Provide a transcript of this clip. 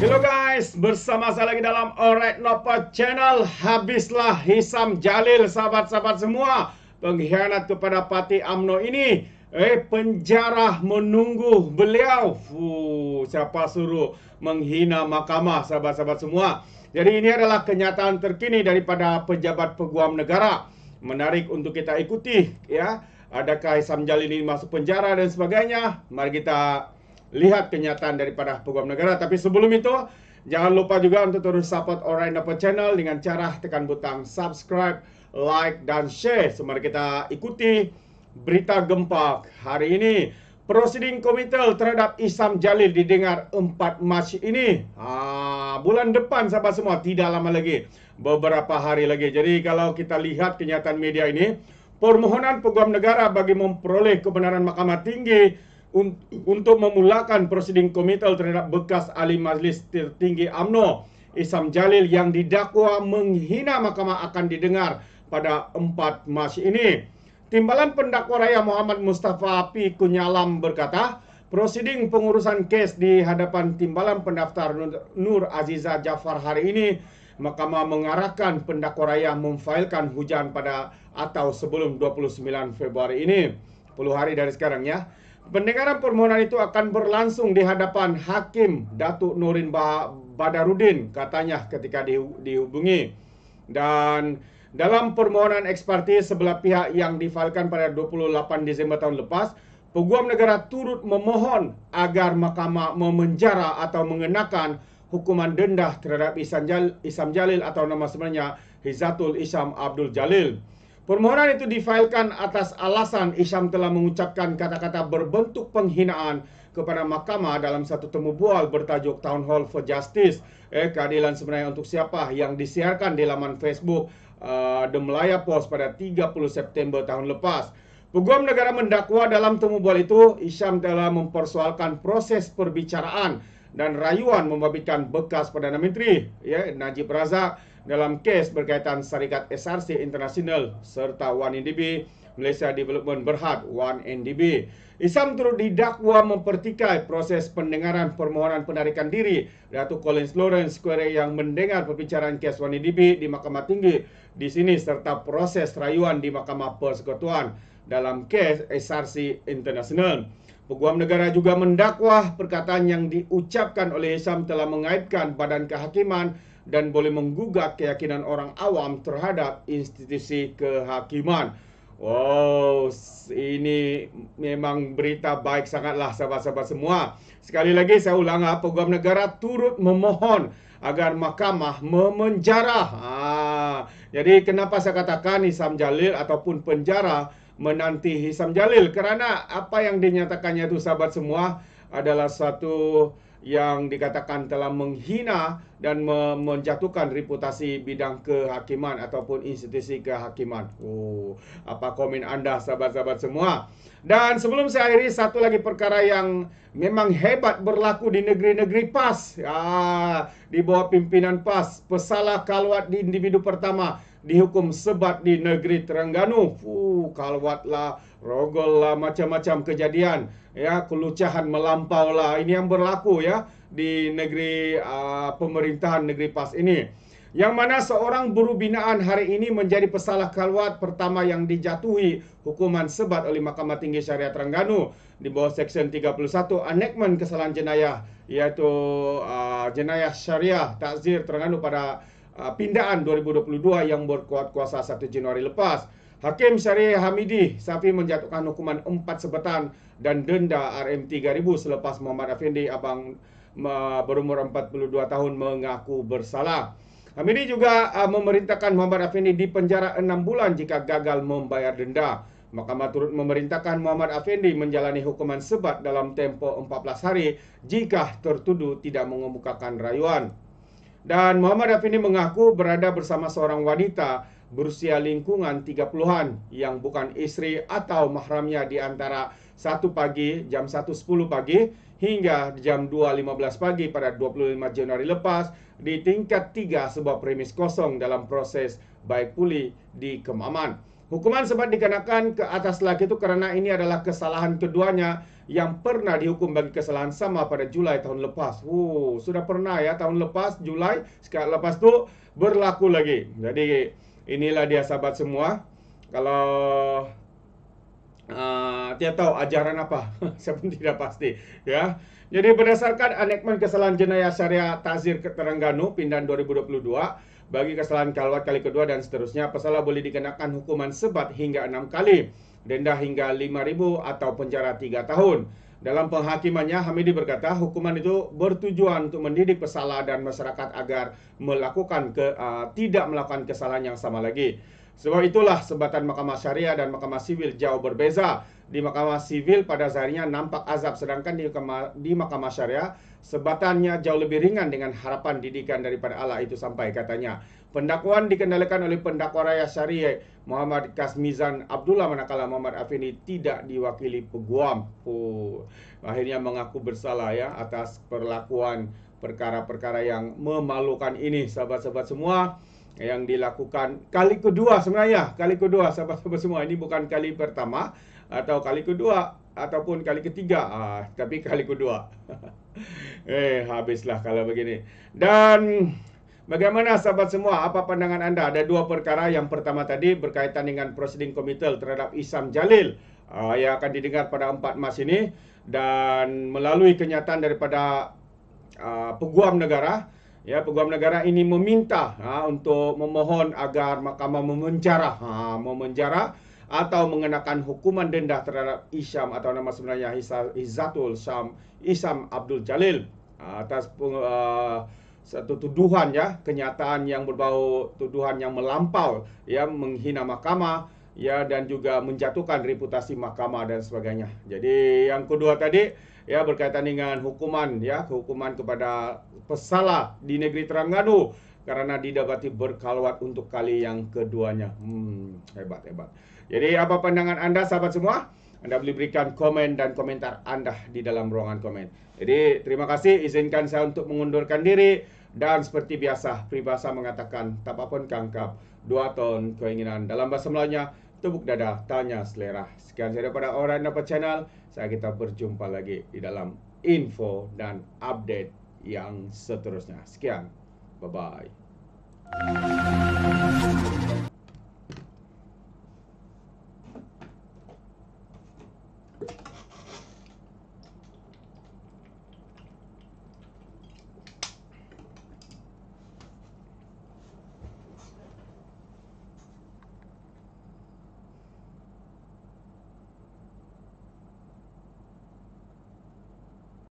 Hello guys, bersama saya lagi dalam Alright Nopo Channel Habislah Hisam Jalil, sahabat-sahabat semua Pengkhianat kepada parti Amno ini Eh, penjara menunggu beliau Fuh, Siapa suruh menghina mahkamah, sahabat-sahabat semua Jadi ini adalah kenyataan terkini daripada pejabat peguam negara Menarik untuk kita ikuti ya Adakah Hisam Jalil ini masuk penjara dan sebagainya Mari kita lihat kenyataan daripada peguam negara. Tapi sebelum itu, jangan lupa juga untuk terus support Orang Dapat Channel dengan cara tekan butang subscribe, like dan share. Semoga kita ikuti berita gempak hari ini. Proceeding Committee terhadap Isam Jalil didengar 4 Mac ini. Ha, bulan depan sahabat semua, tidak lama lagi. Beberapa hari lagi. Jadi kalau kita lihat kenyataan media ini, permohonan peguam negara bagi memperoleh kebenaran Mahkamah Tinggi un- untuk memulakan proseding komite terhadap bekas ahli majlis tertinggi AMNO Isam Jalil yang didakwa menghina mahkamah akan didengar pada 4 Mac ini. Timbalan pendakwa raya Muhammad Mustafa Api Kunyalam berkata, prosiding pengurusan kes di hadapan timbalan pendaftar Nur Aziza Jafar hari ini Mahkamah mengarahkan pendakwa raya memfailkan hujan pada atau sebelum 29 Februari ini. 10 hari dari sekarang ya. Pendengaran permohonan itu akan berlangsung di hadapan Hakim Datuk Nurin Badarudin katanya ketika dihubungi. Dan dalam permohonan ex sebelah pihak yang difailkan pada 28 Disember tahun lepas, peguam negara turut memohon agar mahkamah memenjara atau mengenakan hukuman dendah terhadap Isam Jalil atau nama sebenarnya Hizatul Isam Abdul Jalil. Permohonan itu difailkan atas alasan Isham telah mengucapkan kata-kata berbentuk penghinaan kepada mahkamah dalam satu temu bual bertajuk Town Hall for Justice, eh keadilan sebenarnya untuk siapa yang disiarkan di laman Facebook uh, The Melaya Post pada 30 September tahun lepas. Peguam negara mendakwa dalam temu bual itu Isham telah mempersoalkan proses perbicaraan dan rayuan membabitkan bekas Perdana Menteri ya Najib Razak dalam kes berkaitan syarikat SRC International serta 1NDB Malaysia Development Berhad 1NDB. Isam turut didakwa mempertikai proses pendengaran permohonan penarikan diri Datuk Collins Lawrence Square yang mendengar perbicaraan kes 1NDB di Mahkamah Tinggi di sini serta proses rayuan di Mahkamah Persekutuan dalam kes SRC International. Peguam negara juga mendakwa perkataan yang diucapkan oleh Isam telah mengaibkan badan kehakiman dan boleh menggugat keyakinan orang awam terhadap institusi kehakiman. Wow, ini memang berita baik sangatlah sahabat-sahabat semua. Sekali lagi saya ulang, ah, Peguam Negara turut memohon agar mahkamah memenjara. Ha, ah, jadi kenapa saya katakan Isam Jalil ataupun penjara menanti Isam Jalil? Kerana apa yang dinyatakannya itu sahabat semua adalah satu yang dikatakan telah menghina dan menjatuhkan reputasi bidang kehakiman ataupun institusi kehakiman. Oh, apa komen anda sahabat-sahabat semua? Dan sebelum saya akhiri satu lagi perkara yang memang hebat berlaku di negeri-negeri PAS, ya, di bawah pimpinan PAS, pesalah kalwat di individu pertama dihukum sebat di negeri Terengganu. Fuh, kalwatlah, rogollah, macam-macam kejadian. Ya, kelucahan melampaulah. Ini yang berlaku ya di negeri uh, pemerintahan negeri PAS ini. Yang mana seorang buru binaan hari ini menjadi pesalah kalwat pertama yang dijatuhi hukuman sebat oleh Mahkamah Tinggi Syariah Terengganu di bawah Seksyen 31 Anekmen Kesalahan Jenayah iaitu uh, Jenayah Syariah Takzir Terengganu pada Ah, pindaan 2022 yang berkuat kuasa 1 Januari lepas. Hakim Syariah Hamidi Safi menjatuhkan hukuman 4 sebatan dan denda RM3,000 selepas Muhammad Afendi abang berumur 42 tahun mengaku bersalah. Hamidi juga ah, memerintahkan Muhammad Afendi penjara 6 bulan jika gagal membayar denda. Mahkamah turut memerintahkan Muhammad Afendi menjalani hukuman sebat dalam tempoh 14 hari jika tertuduh tidak mengemukakan rayuan. Dan Muhammad Afini mengaku berada bersama seorang wanita berusia lingkungan 30-an yang bukan isteri atau mahramnya di antara 1 pagi jam 1.10 pagi hingga jam 2.15 pagi pada 25 Januari lepas di tingkat 3 sebuah premis kosong dalam proses baik pulih di Kemaman. Hukuman sempat dikenakan ke atas lagi itu kerana ini adalah kesalahan keduanya yang pernah dihukum bagi kesalahan sama pada Julai tahun lepas. Oh, sudah pernah ya tahun lepas Julai sekarang lepas tu berlaku lagi. Jadi inilah dia sahabat semua. Kalau uh, ah, tidak tahu ajaran apa, saya pun tidak pasti ya. Jadi berdasarkan anekmen kesalahan jenayah syariah Tazir ke Terengganu Pindan 2022 bagi kesalahan kalwat kali kedua dan seterusnya pesalah boleh dikenakan hukuman sebat hingga enam kali denda hingga 5000 atau penjara 3 tahun. Dalam penghakimannya, Hamidi berkata hukuman itu bertujuan untuk mendidik pesalah dan masyarakat agar melakukan ke, uh, tidak melakukan kesalahan yang sama lagi. Sebab itulah sebatan Mahkamah Syariah dan Mahkamah Sivil jauh berbeza. Di Mahkamah Sivil pada zahirnya nampak azab sedangkan di Mahkamah, di Mahkamah Syariah sebatannya jauh lebih ringan dengan harapan didikan daripada Allah itu sampai katanya. Pendakwaan dikendalikan oleh pendakwa raya syariah Muhammad Kasmizan Abdullah manakala Muhammad Afini tidak diwakili peguam. Oh, akhirnya mengaku bersalah ya atas perlakuan perkara-perkara yang memalukan ini sahabat-sahabat semua yang dilakukan kali kedua sebenarnya kali kedua sahabat-sahabat semua ini bukan kali pertama atau kali kedua ataupun kali ketiga ah, tapi kali kedua eh habislah kalau begini dan bagaimana sahabat semua apa pandangan anda ada dua perkara yang pertama tadi berkaitan dengan proceeding committal terhadap Isam Jalil ah, yang akan didengar pada empat mas ini dan melalui kenyataan daripada ah, peguam negara ya peguam negara ini meminta ha, untuk memohon agar mahkamah memenjara ha, memenjara atau mengenakan hukuman denda terhadap Isham atau nama sebenarnya Izzatul Syam Isham Abdul Jalil ha, atas uh, satu tuduhan ya kenyataan yang berbau tuduhan yang melampau yang menghina mahkamah ya dan juga menjatuhkan reputasi mahkamah dan sebagainya. Jadi yang kedua tadi ya berkaitan dengan hukuman ya hukuman kepada pesalah di negeri Terengganu karena didapati berkalwat untuk kali yang keduanya. Hmm, hebat hebat. Jadi apa pandangan Anda sahabat semua? Anda boleh berikan komen dan komentar anda di dalam ruangan komen. Jadi, terima kasih. Izinkan saya untuk mengundurkan diri. Dan seperti biasa, peribahasa mengatakan, tak apa pun kangkap, dua ton keinginan. Dalam bahasa Melayunya, tubuk dada, tanya selera. Sekian saya daripada orang dapat channel. Saya kita berjumpa lagi di dalam info dan update yang seterusnya. Sekian. Bye-bye.